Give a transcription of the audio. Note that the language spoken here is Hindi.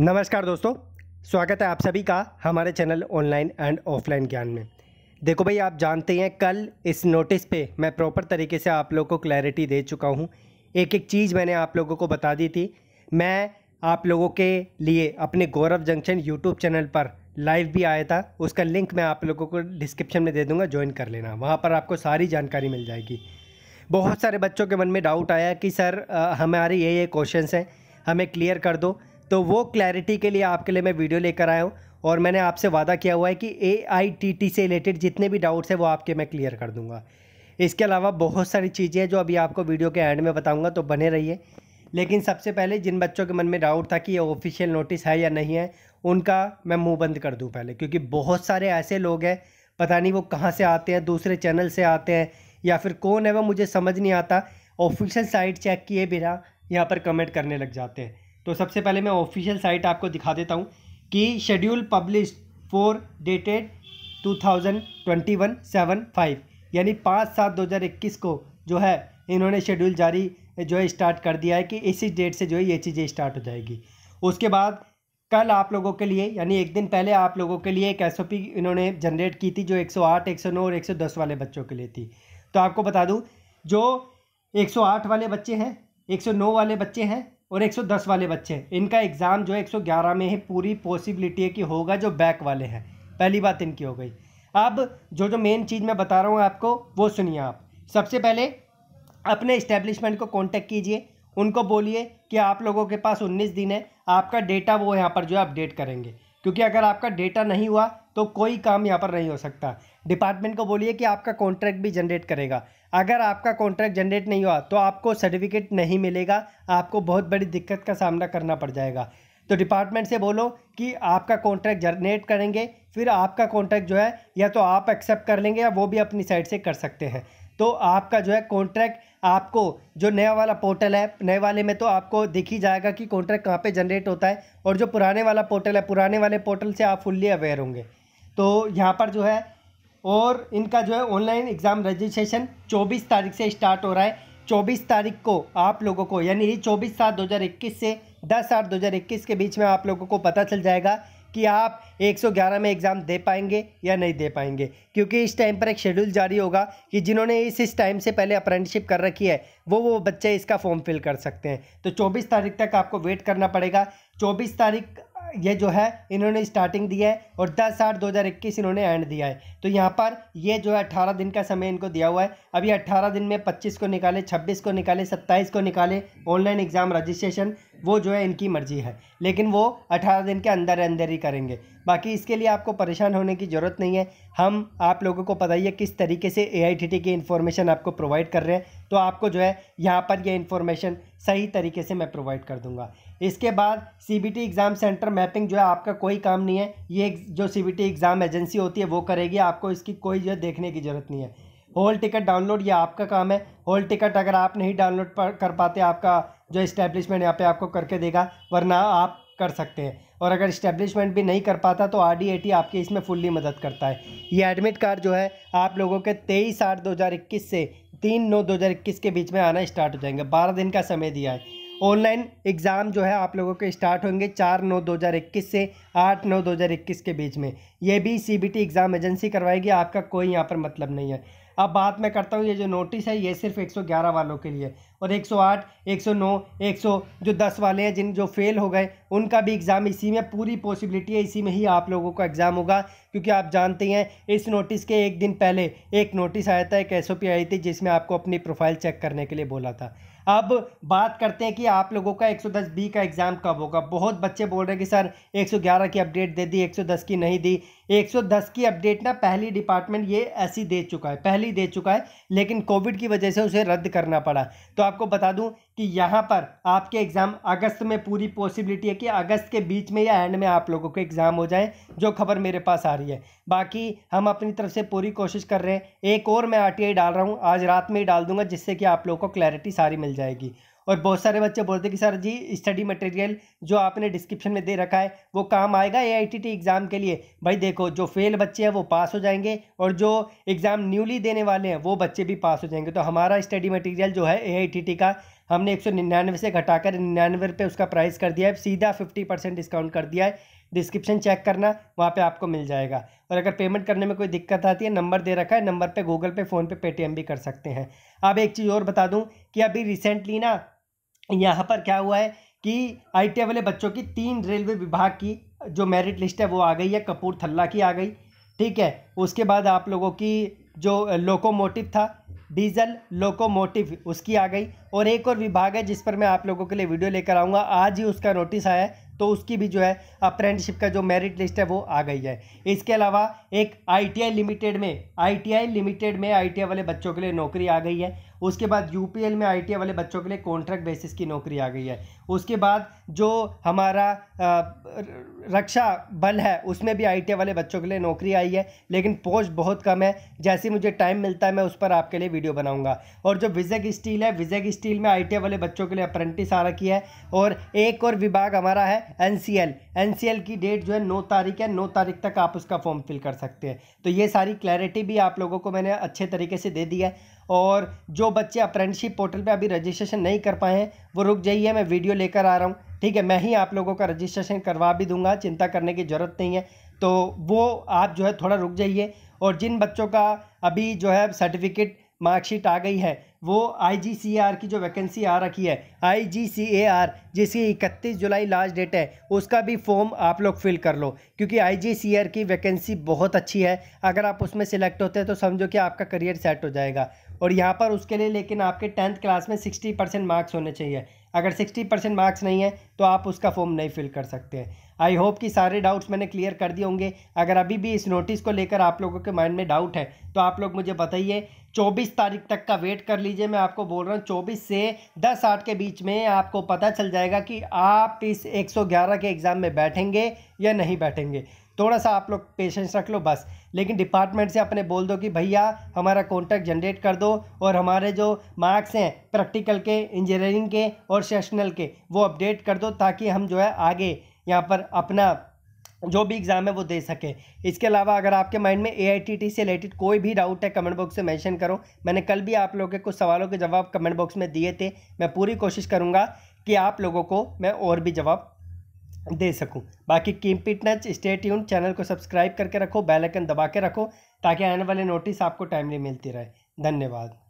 नमस्कार दोस्तों स्वागत है आप सभी का हमारे चैनल ऑनलाइन एंड ऑफलाइन ज्ञान में देखो भाई आप जानते हैं कल इस नोटिस पे मैं प्रॉपर तरीके से आप लोगों को क्लैरिटी दे चुका हूँ एक एक चीज़ मैंने आप लोगों को बता दी थी मैं आप लोगों के लिए अपने गौरव जंक्शन यूट्यूब चैनल पर लाइव भी आया था उसका लिंक मैं आप लोगों को डिस्क्रिप्शन में दे दूँगा ज्वाइन कर लेना वहाँ पर आपको सारी जानकारी मिल जाएगी बहुत सारे बच्चों के मन में डाउट आया कि सर हमारे ये ये क्वेश्चंस हैं हमें क्लियर कर दो तो वो क्लैरिटी के लिए आपके लिए मैं वीडियो लेकर आया हूँ और मैंने आपसे वादा किया हुआ है कि ए से रिलेटेड जितने भी डाउट्स हैं वो आपके मैं क्लियर कर दूँगा इसके अलावा बहुत सारी चीज़ें हैं जो अभी आपको वीडियो के एंड में बताऊँगा तो बने रहिए लेकिन सबसे पहले जिन बच्चों के मन में डाउट था कि ये ऑफिशियल नोटिस है या नहीं है उनका मैं मुंह बंद कर दूं पहले क्योंकि बहुत सारे ऐसे लोग हैं पता नहीं वो कहाँ से आते हैं दूसरे चैनल से आते हैं या फिर कौन है वो मुझे समझ नहीं आता ऑफिशियल साइट चेक किए बिना यहाँ पर कमेंट करने लग जाते हैं तो सबसे पहले मैं ऑफिशियल साइट आपको दिखा देता हूँ कि schedule publish four dated 2021 seven five यानी पाँच सात दो हज़ार इक्कीस को जो है इन्होंने शेड्यूल जारी जो है स्टार्ट कर दिया है कि इसी डेट से जो है ये चीज़ें स्टार्ट हो जाएगी उसके बाद कल आप लोगों के लिए यानी एक दिन पहले आप लोगों के लिए एक एस इन्होंने जनरेट की थी जो 108, 109 और 110 वाले बच्चों के लिए थी तो आपको बता दूं जो 108 वाले बच्चे हैं 109 वाले बच्चे हैं और 110 वाले बच्चे इनका एग्ज़ाम जो है 111 में ही पूरी पॉसिबिलिटी है कि होगा जो बैक वाले हैं पहली बात इनकी हो गई अब जो जो मेन चीज़ मैं बता रहा हूँ आपको वो सुनिए आप सबसे पहले अपने इस्टेब्लिशमेंट को कॉन्टेक्ट कीजिए उनको बोलिए कि आप लोगों के पास उन्नीस दिन है आपका डेटा वो यहाँ पर जो है अपडेट करेंगे क्योंकि अगर आपका डेटा नहीं हुआ तो कोई काम यहाँ पर नहीं हो सकता डिपार्टमेंट को बोलिए कि आपका कॉन्ट्रैक्ट भी जनरेट करेगा अगर आपका कॉन्ट्रैक्ट जनरेट नहीं हुआ तो आपको सर्टिफिकेट नहीं मिलेगा आपको बहुत बड़ी दिक्कत का सामना करना पड़ जाएगा तो डिपार्टमेंट से बोलो कि आपका कॉन्ट्रैक्ट जनरेट करेंगे फिर आपका कॉन्ट्रैक्ट जो है या तो आप एक्सेप्ट कर लेंगे या वो भी अपनी साइड से कर सकते हैं तो आपका जो है कॉन्ट्रैक्ट आपको जो नया वाला पोर्टल है नए वाले में तो आपको देख ही जाएगा कि कॉन्ट्रैक्ट कहाँ पे जनरेट होता है और जो पुराने वाला पोर्टल है पुराने वाले पोर्टल से आप फुल्ली अवेयर होंगे तो यहाँ पर जो है और इनका जो है ऑनलाइन एग्ज़ाम रजिस्ट्रेशन 24 तारीख से स्टार्ट हो रहा है 24 तारीख को आप लोगों को यानी 24 सात 2021 से 10 आठ 2021 के बीच में आप लोगों को पता चल जाएगा कि आप 111 में एग्ज़ाम दे पाएंगे या नहीं दे पाएंगे क्योंकि इस टाइम पर एक शेड्यूल जारी होगा कि जिन्होंने इस इस टाइम से पहले अप्रेंटिसिप कर रखी है वो वो बच्चे इसका फॉर्म फिल कर सकते हैं तो 24 तारीख तक आपको वेट करना पड़ेगा 24 तारीख ये जो है इन्होंने स्टार्टिंग दिया है और दस आठ दो हज़ार इक्कीस इन्होंने एंड दिया है तो यहाँ पर ये जो है अट्ठारह दिन का समय इनको दिया हुआ है अभी अट्ठारह दिन में पच्चीस को निकाले छब्बीस को निकाले सत्ताईस को निकाले ऑनलाइन एग्ज़ाम रजिस्ट्रेशन वो जो है इनकी मर्जी है लेकिन वो अठारह दिन के अंदर अंदर ही करेंगे बाकी इसके लिए आपको परेशान होने की ज़रूरत नहीं है हम आप लोगों को पता ही है किस तरीके से ए की इन्फॉर्मेशन आपको प्रोवाइड कर रहे हैं तो आपको जो है यहाँ पर यह इन्फॉर्मेशन सही तरीके से मैं प्रोवाइड कर दूँगा इसके बाद सीबीटी एग्ज़ाम सेंटर मैपिंग जो है आपका कोई काम नहीं है ये जो सीबीटी एग्ज़ाम एजेंसी होती है वो करेगी आपको इसकी कोई जो देखने की ज़रूरत नहीं है होल टिकट डाउनलोड ये आपका काम है होल टिकट अगर आप नहीं डाउनलोड कर पाते आपका जो इस्टेब्लिशमेंट यहाँ पे आपको करके देगा वरना आप कर सकते हैं और अगर इस्टेब्लिशमेंट भी नहीं कर पाता तो आर डी आपकी इसमें फुल्ली मदद करता है ये एडमिट कार्ड जो है आप लोगों के तेईस आठ दो से तीन नौ दो के बीच में आना स्टार्ट हो जाएंगे बारह दिन का समय दिया है ऑनलाइन एग्ज़ाम जो है आप लोगों के स्टार्ट होंगे चार नौ दो हज़ार इक्कीस से आठ नौ दो हज़ार इक्कीस के बीच में ये भी C B T exam agency करवाएगी आपका कोई यहाँ पर मतलब नहीं है अब बात मैं करता हूँ ये जो नोटिस है ये सिर्फ एक सौ ग्यारह वालों के लिए और एक एक सौ सौ आठ नौ एक सौ जो दस वाले हैं जिन जो फेल हो गए उनका भी एग्ज़ाम इसी में पूरी पॉसिबिलिटी है इसी में ही आप लोगों का एग्ज़ाम होगा क्योंकि आप जानते हैं इस नोटिस के एक दिन पहले एक नोटिस आया था एक एस आई थी जिसमें आपको अपनी प्रोफाइल चेक करने के लिए बोला था अब बात करते हैं कि आप लोगों का 110 बी का एग्ज़ाम कब होगा बहुत बच्चे बोल रहे हैं कि सर 111 की अपडेट दे दी 110 की नहीं दी 110 की अपडेट ना पहली डिपार्टमेंट ये ऐसी दे चुका है पहली दे चुका है लेकिन कोविड की वजह से उसे रद्द करना पड़ा तो आपको बता दूं कि यहाँ पर आपके एग्ज़ाम अगस्त में पूरी पॉसिबिलिटी है कि अगस्त के बीच में या एंड में आप लोगों के एग्ज़ाम हो जाए जो खबर मेरे पास आ रही है बाकी हम अपनी तरफ से पूरी कोशिश कर रहे हैं एक और मैं आर डाल रहा हूँ आज रात में ही डाल दूंगा जिससे कि आप लोगों को क्लैरिटी सारी मिल जाएगी और बहुत सारे बच्चे बोलते हैं कि सर जी स्टडी मटेरियल जो आपने डिस्क्रिप्शन में दे रखा है वो काम आएगा ए एग्ज़ाम के लिए भाई देखो जो फेल बच्चे हैं वो पास हो जाएंगे और जो एग्ज़ाम न्यूली देने वाले हैं वो बच्चे भी पास हो जाएंगे तो हमारा स्टडी मटेरियल जो है ए का हमने एक सौ निन्यानवे से घटाकर निन्यानवे रुपये उसका प्राइस कर दिया है सीधा फिफ्टी परसेंट डिस्काउंट कर दिया है डिस्क्रिप्शन चेक करना वहाँ पे आपको मिल जाएगा और अगर पेमेंट करने में कोई दिक्कत आती है नंबर दे रखा है नंबर पे गूगल पे फ़ोन पे पेटीएम भी कर सकते हैं अब एक चीज़ और बता दूँ कि अभी रिसेंटली ना यहाँ पर क्या हुआ है कि आई वाले बच्चों की तीन रेलवे विभाग की जो मेरिट लिस्ट है वो आ गई है थल्ला की आ गई ठीक है उसके बाद आप लोगों की जो लोकोमोटिव था डीजल लोकोमोटिव उसकी आ गई और एक और विभाग है जिस पर मैं आप लोगों के लिए वीडियो लेकर आऊँगा आज ही उसका नोटिस आया है तो उसकी भी जो है अप्रेंटिसिप का जो मेरिट लिस्ट है वो आ गई है इसके अलावा एक आईटीआई लिमिटेड में आईटीआई लिमिटेड में आईटीआई वाले बच्चों के लिए नौकरी आ गई है उसके बाद यूपीएल में आई वाले बच्चों के लिए कॉन्ट्रैक्ट बेसिस की नौकरी आ गई है उसके बाद जो हमारा रक्षा बल है उसमें भी आई वाले बच्चों के लिए नौकरी आई है लेकिन पोस्ट बहुत कम है जैसे मुझे टाइम मिलता है मैं उस पर आपके लिए वीडियो बनाऊंगा और जो विजय स्टील है विजय स्टील में आई वाले बच्चों के लिए अप्रेंटिस आ रखी है और एक और विभाग हमारा है एन एन की डेट जो है नौ तारीख है नौ तारीख तक आप उसका फॉर्म फिल कर सकते हैं तो ये सारी क्लैरिटी भी आप लोगों को मैंने अच्छे तरीके से दे दी है और जो बच्चे अप्रेंटिसशिप पोर्टल पे अभी रजिस्ट्रेशन नहीं कर पाए हैं वो रुक जाइए मैं वीडियो लेकर आ रहा हूँ ठीक है मैं ही आप लोगों का रजिस्ट्रेशन करवा भी दूंगा चिंता करने की ज़रूरत नहीं है तो वो आप जो है थोड़ा रुक जाइए और जिन बच्चों का अभी जो है सर्टिफिकेट मार्कशीट आ गई है वो आई की जो वैकेंसी आ रखी है आर जिसकी 31 जुलाई लास्ट डेट है उसका भी फॉर्म आप लोग फिल कर लो क्योंकि आर की वैकेंसी बहुत अच्छी है अगर आप उसमें सिलेक्ट होते हैं तो समझो कि आपका करियर सेट हो जाएगा और यहाँ पर उसके लिए लेकिन आपके टेंथ क्लास में सिक्सटी परसेंट मार्क्स होने चाहिए अगर सिक्सटी परसेंट मार्क्स नहीं है तो आप उसका फॉर्म नहीं फिल कर सकते हैं आई होप कि सारे डाउट्स मैंने क्लियर कर दिए होंगे अगर अभी भी इस नोटिस को लेकर आप लोगों के माइंड में डाउट है तो आप लोग मुझे बताइए 24 तारीख तक का वेट कर लीजिए मैं आपको बोल रहा हूँ 24 से 10 आठ के बीच में आपको पता चल जाएगा कि आप इस 111 के एग्ज़ाम में बैठेंगे या नहीं बैठेंगे थोड़ा सा आप लोग पेशेंस रख लो बस लेकिन डिपार्टमेंट से अपने बोल दो कि भैया हमारा कॉन्टैक्ट जनरेट कर दो और हमारे जो मार्क्स हैं प्रैक्टिकल के इंजीनियरिंग के और सेशनल के वो अपडेट कर दो ताकि हम जो है आगे यहाँ पर अपना जो भी एग्ज़ाम है वो दे सके इसके अलावा अगर आपके माइंड में ए से रिलेटेड कोई भी डाउट है कमेंट बॉक्स में मेंशन करो मैंने कल भी आप लोगों के कुछ सवालों के जवाब कमेंट बॉक्स में दिए थे मैं पूरी कोशिश करूँगा कि आप लोगों को मैं और भी जवाब दे सकूं बाकी कीप इट नच स्टेट चैनल को सब्सक्राइब करके रखो बेल आइकन दबा के रखो ताकि आने वाले नोटिस आपको टाइमली मिलती रहे धन्यवाद